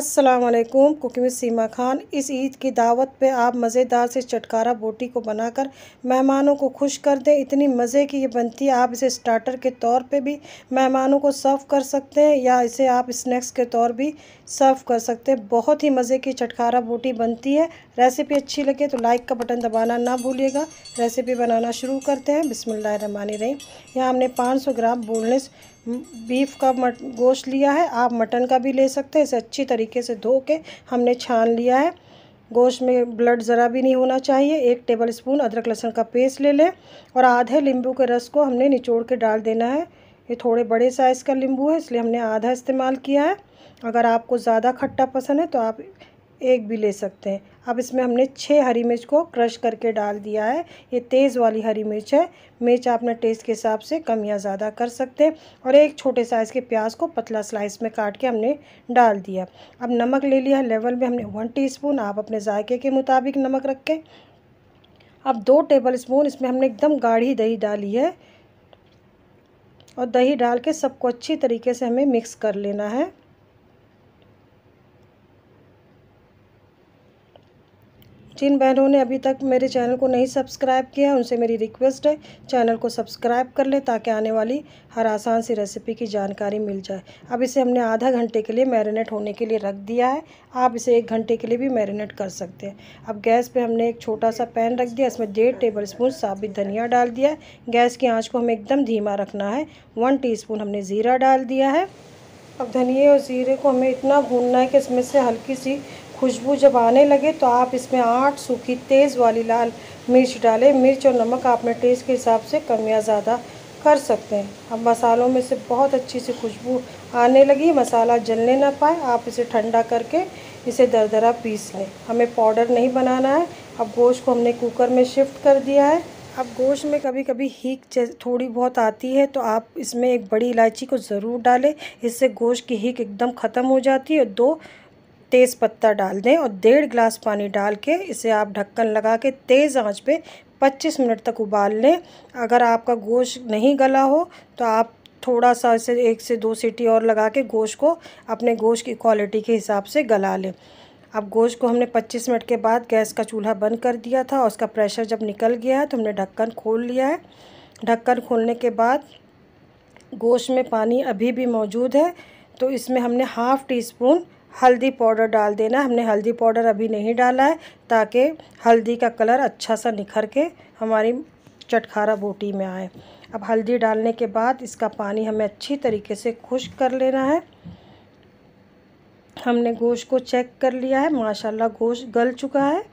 वालेकुम कुकिंग सीमा खान इस ईद की दावत पे आप मज़ेदार से चटकारा बोटी को बनाकर मेहमानों को खुश कर दें इतनी मज़े की ये बनती है आप इसे स्टार्टर के तौर पे भी मेहमानों को सर्व कर सकते हैं या इसे आप स्नैक्स के तौर भी सर्व कर सकते हैं बहुत ही मज़े की चटकारा बोटी बनती है रेसिपी अच्छी लगे तो लाइक का बटन दबाना ना भूलिएगा रेसिपी बनाना शुरू करते हैं बिसमिल्ल रही यहाँ हमने पाँच ग्राम बोनलेस बीफ का मट गोश्त लिया है आप मटन का भी ले सकते हैं इसे अच्छी तरीके से धो के हमने छान लिया है गोश्त में ब्लड ज़रा भी नहीं होना चाहिए एक टेबल स्पून अदरक लहसुन का पेस्ट ले लें और आधे नींबू के रस को हमने निचोड़ के डाल देना है ये थोड़े बड़े साइज़ का नींबू है इसलिए हमने आधा इस्तेमाल किया है अगर आपको ज़्यादा खट्टा पसंद है तो आप एक भी ले सकते हैं अब इसमें हमने छः हरी मिर्च को क्रश करके डाल दिया है ये तेज़ वाली हरी मिर्च है मिर्च आप अपने टेस्ट के हिसाब से कम या ज़्यादा कर सकते हैं और एक छोटे साइज़ के प्याज को पतला स्लाइस में काट के हमने डाल दिया अब नमक ले लिया लेवल में हमने वन टी आप अपने जायके के मुताबिक नमक रखें अब दो टेबल स्पून इसमें हमने एकदम गाढ़ी दही डाली है और दही डाल के सबको अच्छी तरीके से हमें मिक्स कर लेना है जिन बहनों ने अभी तक मेरे चैनल को नहीं सब्सक्राइब किया है उनसे मेरी रिक्वेस्ट है चैनल को सब्सक्राइब कर लें ताकि आने वाली हर आसान सी रेसिपी की जानकारी मिल जाए अब इसे हमने आधा घंटे के लिए मैरिनेट होने के लिए रख दिया है आप इसे एक घंटे के लिए भी मैरिनेट कर सकते हैं अब गैस पर हमने एक छोटा सा पैन रख दिया इसमें डेढ़ टेबल स्पून साबित धनिया डाल दिया गैस की आँच को हमें एकदम धीमा रखना है वन टी हमने ज़ीरा डाल दिया है अब धनिए और ज़ीरे को हमें इतना भूनना है कि इसमें से हल्की सी खुशबू जब आने लगे तो आप इसमें आठ सूखी तेज़ वाली लाल मिर्च डालें मिर्च और नमक आप अपने टेस्ट के हिसाब से कम या ज़्यादा कर सकते हैं अब मसालों में से बहुत अच्छी सी खुशबू आने लगी मसाला जलने ना पाए आप इसे ठंडा करके इसे दरदरा पीस लें हमें पाउडर नहीं बनाना है अब गोश्त को हमने कुकर में शिफ्ट कर दिया है अब गोश्त में कभी कभी हीक थोड़ी बहुत आती है तो आप इसमें एक बड़ी इलायची को ज़रूर डालें इससे गोश्त की हीक एकदम ख़त्म हो जाती है और दो तेज़ पत्ता डाल दें और डेढ़ गिलास पानी डाल के इसे आप ढक्कन लगा के तेज़ आंच पे 25 मिनट तक उबाल लें अगर आपका गोश्त नहीं गला हो तो आप थोड़ा सा इसे एक से दो सीटी और लगा के गोश्त को अपने गोश्त की क्वालिटी के हिसाब से गला लें अब गोश्त को हमने 25 मिनट के बाद गैस का चूल्हा बंद कर दिया था और उसका प्रेशर जब निकल गया है तो हमने ढक्कन खोल लिया है ढक्कन खोलने के बाद गोश्त में पानी अभी भी मौजूद है तो इसमें हमने हाफ़ टी स्पून हल्दी पाउडर डाल देना हमने हल्दी पाउडर अभी नहीं डाला है ताकि हल्दी का कलर अच्छा सा निखर के हमारी चटखारा बोटी में आए अब हल्दी डालने के बाद इसका पानी हमें अच्छी तरीके से खुश कर लेना है हमने गोश्त को चेक कर लिया है माशाल्लाह गोश्त गल चुका है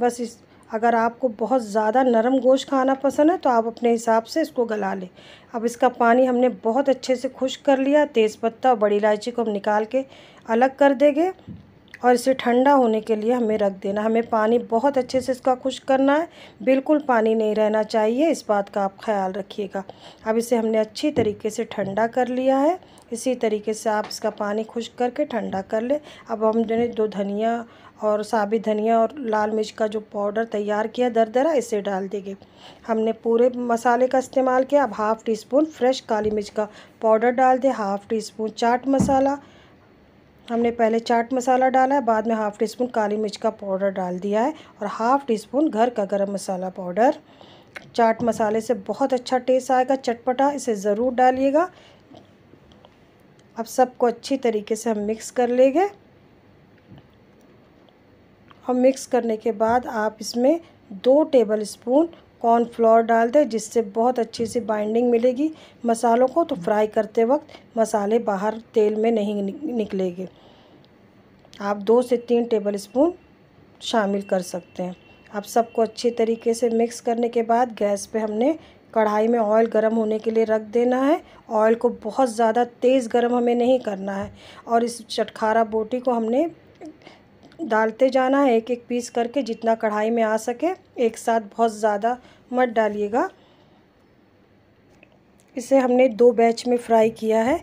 बस इस अगर आपको बहुत ज़्यादा नरम गोश्त खाना पसंद है तो आप अपने हिसाब से इसको गला लें अब इसका पानी हमने बहुत अच्छे से खुश कर लिया तेज़पत्ता और बड़ी इलायची को हम निकाल के अलग कर देंगे और इसे ठंडा होने के लिए हमें रख देना हमें पानी बहुत अच्छे से इसका खुश करना है बिल्कुल पानी नहीं रहना चाहिए इस बात का आप ख्याल रखिएगा अब इसे हमने अच्छी तरीके से ठंडा कर लिया है इसी तरीके से आप इसका पानी खुश करके ठंडा कर ले अब हम जो दो धनिया और साबित धनिया और लाल मिर्च का जो पाउडर तैयार किया दरदरा इसे डाल देंगे हमने पूरे मसाले का इस्तेमाल किया अब हाफ़ टी स्पून फ्रेश काली मिर्च का पाउडर डाल दें half teaspoon chaat masala हमने पहले चाट मसाला डाला है बाद में हाफ़ टी स्पून काली मिर्च का पाउडर डाल दिया है और हाफ़ टी स्पून घर का गरम मसाला पाउडर चाट मसाले से बहुत अच्छा टेस्ट आएगा चटपटा इसे ज़रूर डालिएगा अब सबको अच्छी तरीके से हम मिक्स कर लेंगे और मिक्स करने के बाद आप इसमें दो टेबल स्पून कॉर्न फ्लोर डाल दें जिससे बहुत अच्छी सी बाइंडिंग मिलेगी मसालों को तो फ्राई करते वक्त मसाले बाहर तेल में नहीं निकलेंगे आप दो से तीन टेबल स्पून शामिल कर सकते हैं अब सबको अच्छे तरीके से मिक्स करने के बाद गैस पे हमने कढ़ाई में ऑयल गर्म होने के लिए रख देना है ऑयल को बहुत ज़्यादा तेज़ गर्म हमें नहीं करना है और इस चटखारा बोटी को हमने डालते जाना है एक एक पीस करके जितना कढ़ाई में आ सके एक साथ बहुत ज़्यादा मत डालिएगा इसे हमने दो बैच में फ्राई किया है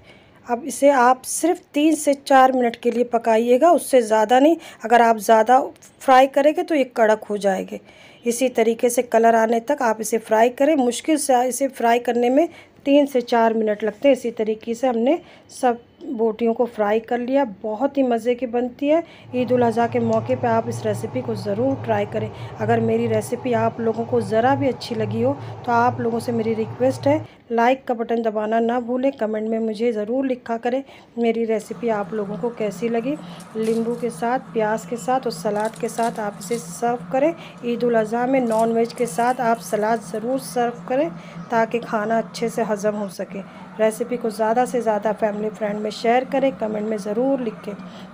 अब इसे आप सिर्फ तीन से चार मिनट के लिए पकाइएगा उससे ज़्यादा नहीं अगर आप ज़्यादा फ्राई करेंगे तो ये कड़क हो जाएंगे इसी तरीके से कलर आने तक आप इसे फ्राई करें मुश्किल से इसे फ्राई करने में तीन से चार मिनट लगते हैं इसी तरीके से हमने सब बोटियों को फ्राई कर लिया बहुत ही मज़े की बनती है ईद अजी के मौके पे आप इस रेसिपी को ज़रूर ट्राई करें अगर मेरी रेसिपी आप लोगों को ज़रा भी अच्छी लगी हो तो आप लोगों से मेरी रिक्वेस्ट है लाइक का बटन दबाना ना भूलें कमेंट में मुझे ज़रूर लिखा करें मेरी रेसिपी आप लोगों को कैसी लगी नींबू के साथ प्याज के साथ और सलाद के साथ आप इसे सर्व करें ईद अजी में नॉन वेज के साथ आप सलाद ज़रूर सर्व करें ताकि खाना अच्छे से हज़म हो सके रेसिपी को ज़्यादा से ज़्यादा फैमिली फ्रेंड में शेयर करें कमेंट में ज़रूर लिखें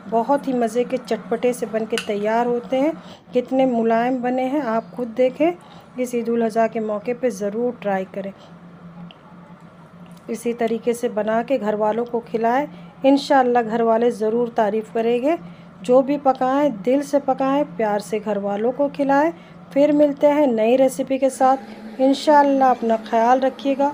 बहुत ही मज़े के चटपटे से बन के तैयार होते हैं कितने मुलायम बने हैं आप खुद देखें इस ईद उल अज़ा के मौके पे ज़रूर ट्राई करें इसी तरीके से बना के घर वालों को खिलाएं इन घर वाले ज़रूर तारीफ़ करेंगे जो भी पकाएं दिल से पकाएं प्यार से घर वालों को खिलाएं फिर मिलते हैं नई रेसिपी के साथ इन अपना ख्याल रखिएगा